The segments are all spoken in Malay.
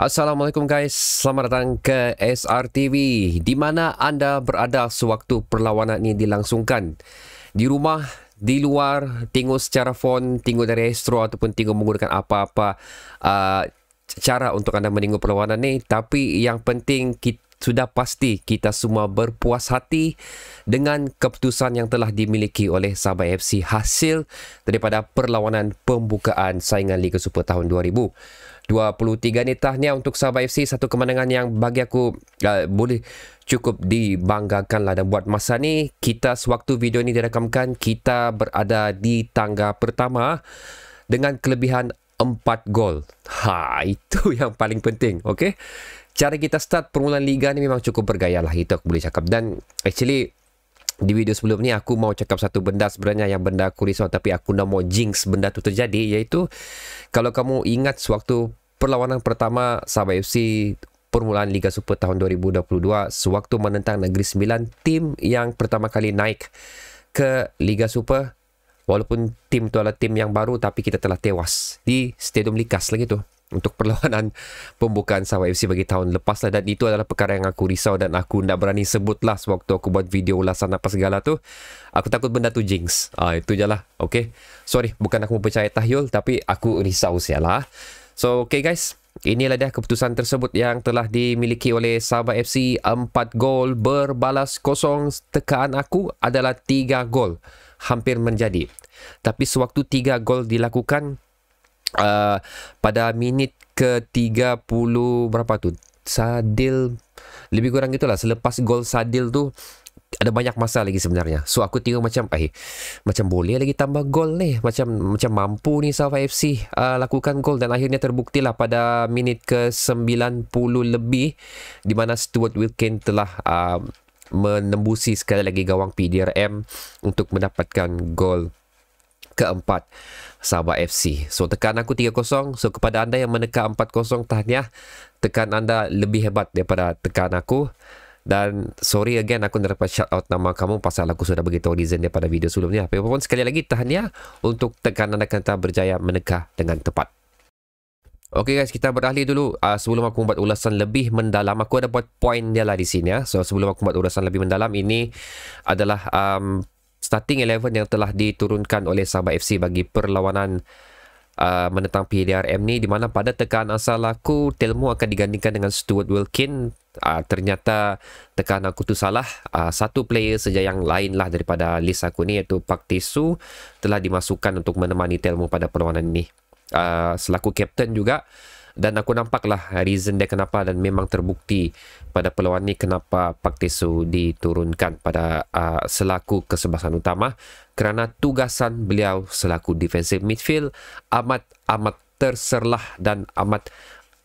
Assalamualaikum guys, selamat datang ke SRTV Di mana anda berada sewaktu perlawanan ini dilangsungkan Di rumah, di luar, tengok secara phone, tengok dari astro ataupun tengok menggunakan apa-apa uh, Cara untuk anda menengok perlawanan ini Tapi yang penting kita sudah pasti kita semua berpuas hati dengan keputusan yang telah dimiliki oleh Sabah FC hasil daripada perlawanan pembukaan saingan Liga Super tahun 2000. 23 ni tahniah untuk Sabah FC satu kemenangan yang bagi aku uh, boleh cukup dibanggakan lah dan buat masa ni kita sewaktu video ni direkamkan kita berada di tangga pertama dengan kelebihan 4 gol. Ha itu yang paling penting, okey. Cara kita start permulaan liga ni memang cukup bergaya lah itu aku boleh cakap dan actually di video sebelum ni aku mau cakap satu benda sebenarnya yang benda aku risau tapi aku nak mau jinx benda tu terjadi iaitu kalau kamu ingat sewaktu perlawanan pertama Sabah FC permulaan Liga Super tahun 2022 sewaktu menentang Negeri Sembilan tim yang pertama kali naik ke Liga Super walaupun tim tu adalah tim yang baru tapi kita telah tewas di Stadium Likas lagi tu untuk perlawanan pembukaan Sabah FC bagi tahun lepas lah dan itu adalah perkara yang aku risau dan aku tidak berani sebutlah sewaktu aku buat video ulasan apa segala tu aku takut benda tu jinx ah, itu je lah ok sorry bukan aku mempercayai tahyul tapi aku risau sialah So okay guys Inilah dia keputusan tersebut yang telah dimiliki oleh Sabah FC empat gol berbalas kosong tekaan aku adalah tiga gol hampir menjadi tapi sewaktu tiga gol dilakukan uh, pada minit ke 30 berapa tu Sadil lebih kurang gitulah selepas gol Sadil tu ada banyak masa lagi sebenarnya. So aku tengok macam eh macam boleh lagi tambah gol ni. Macam macam mampu ni South FC uh, lakukan gol dan akhirnya terbuktilah pada minit ke 90 lebih di mana Stuart Wilkin telah uh, menembusi sekali lagi gawang PDRM untuk mendapatkan gol keempat Sabah FC. So tekan aku 3-0. So kepada anda yang menekan 4-0 tahniah. Tekan anda lebih hebat daripada tekan aku. Dan sorry again aku dah dapat shout out nama kamu pasal aku sudah bagi tahu reason dia pada video sebelumnya. Tapi apapun sekali lagi tahniah untuk tekanan anda kata berjaya menekah dengan tepat. Okay guys, kita beralih dulu. Uh, sebelum aku buat ulasan lebih mendalam, aku ada buat point dia lah di sini. Ya. So, sebelum aku buat ulasan lebih mendalam, ini adalah um, starting eleven yang telah diturunkan oleh Sabah FC bagi perlawanan uh, menentang PDRM ni. Di mana pada tekanan asal aku, Telmo akan digandingkan dengan Stuart Wilkin. Uh, ternyata tekan aku tu salah uh, Satu player saja yang lain lah daripada list aku ni Iaitu Park Tae Telah dimasukkan untuk menemani Telmo pada perlawanan ni uh, ah, Selaku captain juga Dan aku nampaklah reason dia kenapa Dan memang terbukti pada perlawanan ni Kenapa Pak Tisu diturunkan pada uh, selaku kesebasan utama Kerana tugasan beliau selaku defensive midfield Amat-amat terserlah dan amat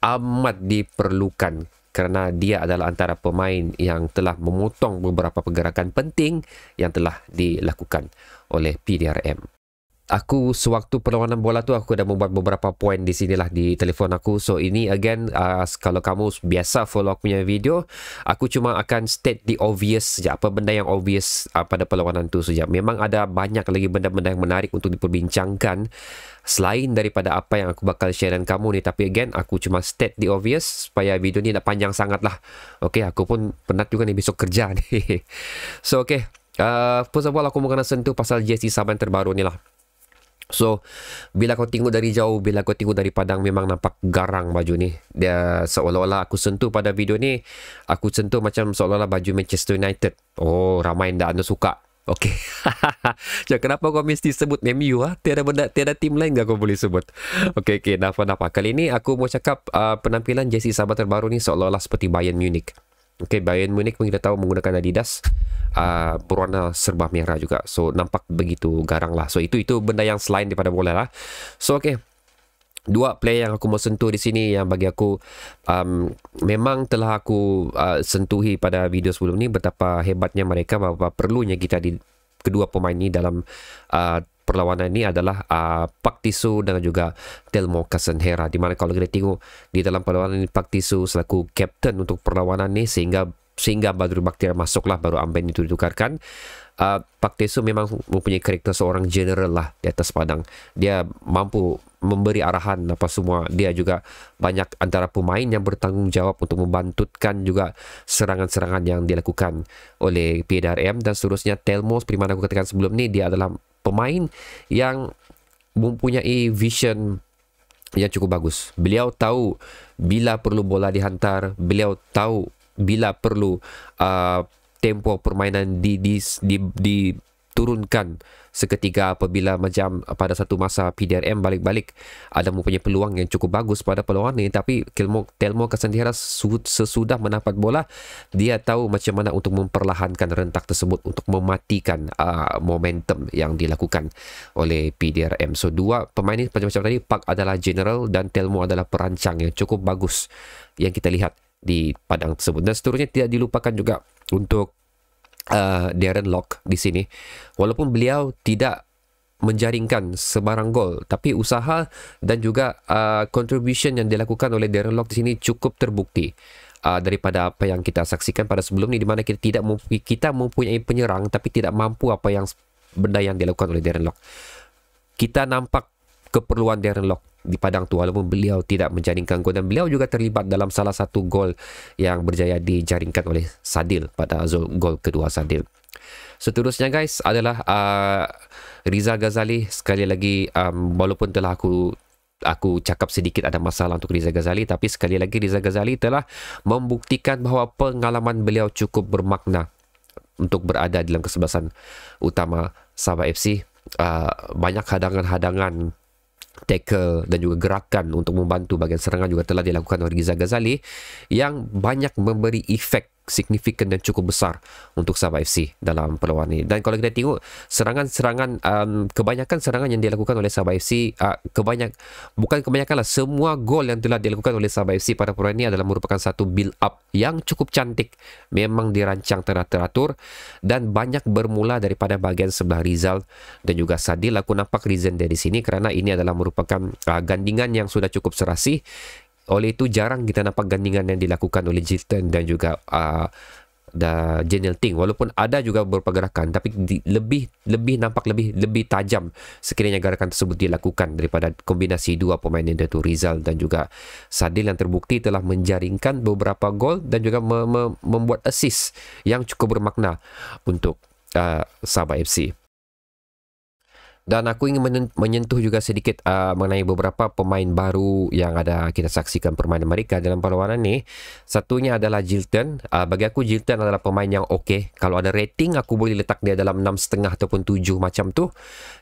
amat diperlukan kerana dia adalah antara pemain yang telah memotong beberapa pergerakan penting yang telah dilakukan oleh PDRM aku sewaktu perlawanan bola tu aku dah membuat beberapa poin di sini lah di telefon aku so ini again uh, kalau kamu biasa follow aku punya video aku cuma akan state the obvious saja apa benda yang obvious uh, pada perlawanan tu saja memang ada banyak lagi benda-benda yang menarik untuk diperbincangkan selain daripada apa yang aku bakal share dengan kamu ni tapi again aku cuma state the obvious supaya video ni tak panjang sangat lah ok aku pun penat juga ni besok kerja ni so okay, uh, first of all aku mau kena sentuh pasal Jesse Saban terbaru ni lah So bila kau tengok dari jauh, bila kau tengok dari padang memang nampak garang baju ni. Dia seolah-olah aku sentuh pada video ni, aku sentuh macam seolah-olah baju Manchester United. Oh, ramai yang dah anda suka. Okay. Jadi kenapa kau mesti sebut MU ah? Tiada benda, tiada tim lain gak kau boleh sebut. Okay, okay. Dah apa, apa. Kali ini aku mau cakap uh, penampilan Jesse Sabah terbaru ni seolah-olah seperti Bayern Munich. Okay, Bayern Munich pun kita tahu menggunakan Adidas uh, berwarna serba merah juga. So, nampak begitu garang lah. So, itu itu benda yang selain daripada bola lah. So, okay. Dua player yang aku mau sentuh di sini yang bagi aku um, memang telah aku uh, sentuhi pada video sebelum ni betapa hebatnya mereka, berapa perlunya kita di kedua pemain ni dalam uh, perlawanan ini adalah uh, Pak Tisu dengan juga Telmo Kasenhera. Di mana kalau kita tengok di dalam perlawanan ini Pak Tisu selaku kapten untuk perlawanan ini sehingga sehingga Badru Bakhtiar masuklah baru Amben itu ditukarkan. Uh, Pak Tisu memang mempunyai karakter seorang general lah di atas padang. Dia mampu memberi arahan apa semua. Dia juga banyak antara pemain yang bertanggungjawab untuk membantutkan juga serangan-serangan yang dilakukan oleh PDRM dan seterusnya Telmo seperti mana aku katakan sebelum ni dia adalah pemain yang mempunyai vision yang cukup bagus. Beliau tahu bila perlu bola dihantar, beliau tahu bila perlu uh, tempo permainan di di di, di turunkan seketika apabila macam uh, pada satu masa PDRM balik-balik ada mempunyai peluang yang cukup bagus pada peluang ini tapi Telmo, Telmo Kasandihara sesudah mendapat bola dia tahu macam mana untuk memperlahankan rentak tersebut untuk mematikan uh, momentum yang dilakukan oleh PDRM so dua pemain ini macam-macam tadi Pak adalah general dan Telmo adalah perancang yang cukup bagus yang kita lihat di padang tersebut dan seterusnya tidak dilupakan juga untuk Uh, Darren Lock di sini. Walaupun beliau tidak menjaringkan sebarang gol, tapi usaha dan juga uh, contribution yang dilakukan oleh Darren Lock di sini cukup terbukti. Uh, daripada apa yang kita saksikan pada sebelum ni di mana kita tidak mempunyai, kita mempunyai penyerang tapi tidak mampu apa yang benda yang dilakukan oleh Darren Lock. Kita nampak keperluan Darren Lock di padang tu walaupun beliau tidak menjaringkan gol dan beliau juga terlibat dalam salah satu gol yang berjaya dijaringkan oleh Sadil pada azul gol kedua Sadil. Seterusnya guys adalah uh, Riza Ghazali sekali lagi um, walaupun telah aku aku cakap sedikit ada masalah untuk Riza Ghazali tapi sekali lagi Riza Ghazali telah membuktikan bahawa pengalaman beliau cukup bermakna untuk berada dalam kesebelasan utama Sabah FC uh, banyak hadangan-hadangan tackle dan juga gerakan untuk membantu bagian serangan juga telah dilakukan oleh Giza Ghazali yang banyak memberi efek signifikan dan cukup besar untuk Sabah FC dalam perlawanan ini. Dan kalau kita tengok serangan-serangan um, kebanyakan serangan yang dilakukan oleh Sabah FC uh, kebanyak bukan kebanyakan lah, semua gol yang telah dilakukan oleh Sabah FC pada perlawanan ini adalah merupakan satu build up yang cukup cantik. Memang dirancang teratur teratur dan banyak bermula daripada bahagian sebelah Rizal dan juga Sadil. Aku nampak reason dari sini kerana ini adalah merupakan uh, gandingan yang sudah cukup serasi oleh itu jarang kita nampak gandingan yang dilakukan oleh Jiten dan juga uh, ah, the general thing walaupun ada juga pergerakan tapi di, lebih lebih nampak lebih lebih tajam sekiranya gerakan tersebut dilakukan daripada kombinasi dua pemain yang itu Rizal dan juga Sadil yang terbukti telah menjaringkan beberapa gol dan juga me, me, membuat assist yang cukup bermakna untuk uh, Sabah FC dan aku ingin menyentuh juga sedikit uh, mengenai beberapa pemain baru yang ada kita saksikan permainan mereka dalam perlawanan ni. Satunya adalah Jilton. Uh, bagi aku Jilton adalah pemain yang okey. Kalau ada rating aku boleh letak dia dalam 6.5 ataupun 7 macam tu.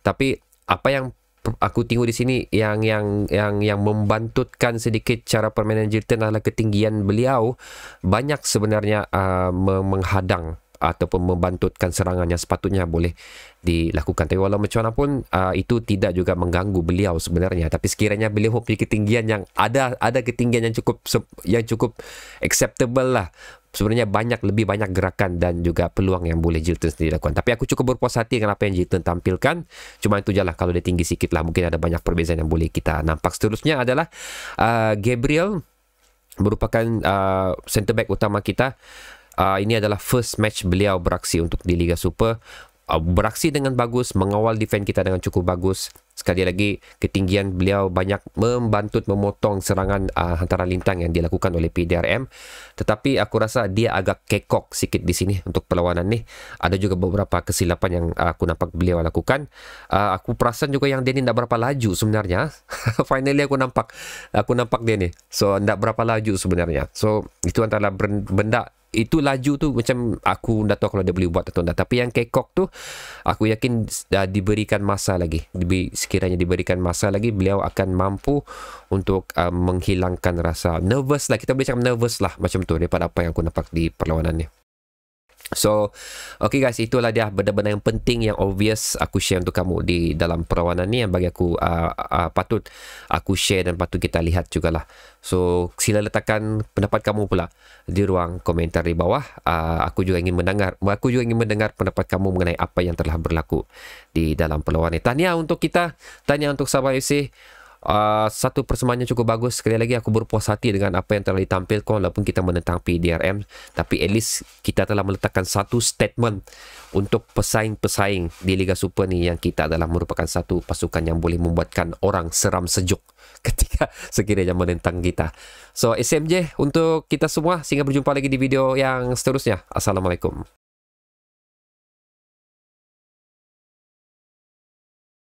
Tapi apa yang aku tengok di sini yang yang yang yang membantutkan sedikit cara permainan Jilton adalah ketinggian beliau banyak sebenarnya uh, menghadang ataupun membantutkan serangan yang sepatutnya boleh dilakukan. Tapi walau macam mana pun uh, itu tidak juga mengganggu beliau sebenarnya. Tapi sekiranya beliau punya ketinggian yang ada ada ketinggian yang cukup yang cukup acceptable lah. Sebenarnya banyak lebih banyak gerakan dan juga peluang yang boleh Jilton sendiri lakukan. Tapi aku cukup berpuas hati dengan apa yang Jilton tampilkan. Cuma itu jelah kalau dia tinggi sikit lah mungkin ada banyak perbezaan yang boleh kita nampak. Seterusnya adalah uh, Gabriel merupakan uh, ah, center back utama kita uh, ini adalah first match beliau beraksi untuk di Liga Super. Uh, beraksi dengan bagus, mengawal defend kita dengan cukup bagus. Sekali lagi, ketinggian beliau banyak membantu memotong serangan uh, hantaran lintang yang dilakukan oleh PDRM. Tetapi aku rasa dia agak kekok sikit di sini untuk perlawanan ni. Ada juga beberapa kesilapan yang uh, aku nampak beliau lakukan. Uh, aku perasan juga yang dia ni tak berapa laju sebenarnya. Finally aku nampak aku nampak dia ni. So, tak berapa laju sebenarnya. So, itu antara benda itu laju tu macam aku tak tahu kalau dia boleh buat atau tak tapi yang kekok tu aku yakin dah diberikan masa lagi sekiranya diberikan masa lagi beliau akan mampu untuk uh, menghilangkan rasa nervous lah kita boleh cakap nervous lah macam tu daripada apa yang aku nampak di perlawanan ni So, okay guys, itulah dia benda-benda yang penting yang obvious aku share untuk kamu di dalam perawanan ni yang bagi aku uh, uh, patut aku share dan patut kita lihat juga lah. So, sila letakkan pendapat kamu pula di ruang komentar di bawah. Uh, aku juga ingin mendengar, aku juga ingin mendengar pendapat kamu mengenai apa yang telah berlaku di dalam perawanan ni. Tahniah untuk kita, tahniah untuk Sabah Yusih. Ah, satu persembahan yang cukup bagus sekali lagi aku berpuas hati dengan apa yang telah ditampilkan walaupun kita menentang PDRM tapi at least kita telah meletakkan satu statement untuk pesaing-pesaing di Liga Super ni yang kita adalah merupakan satu pasukan yang boleh membuatkan orang seram sejuk ketika sekiranya menentang kita so SMJ untuk kita semua sehingga berjumpa lagi di video yang seterusnya Assalamualaikum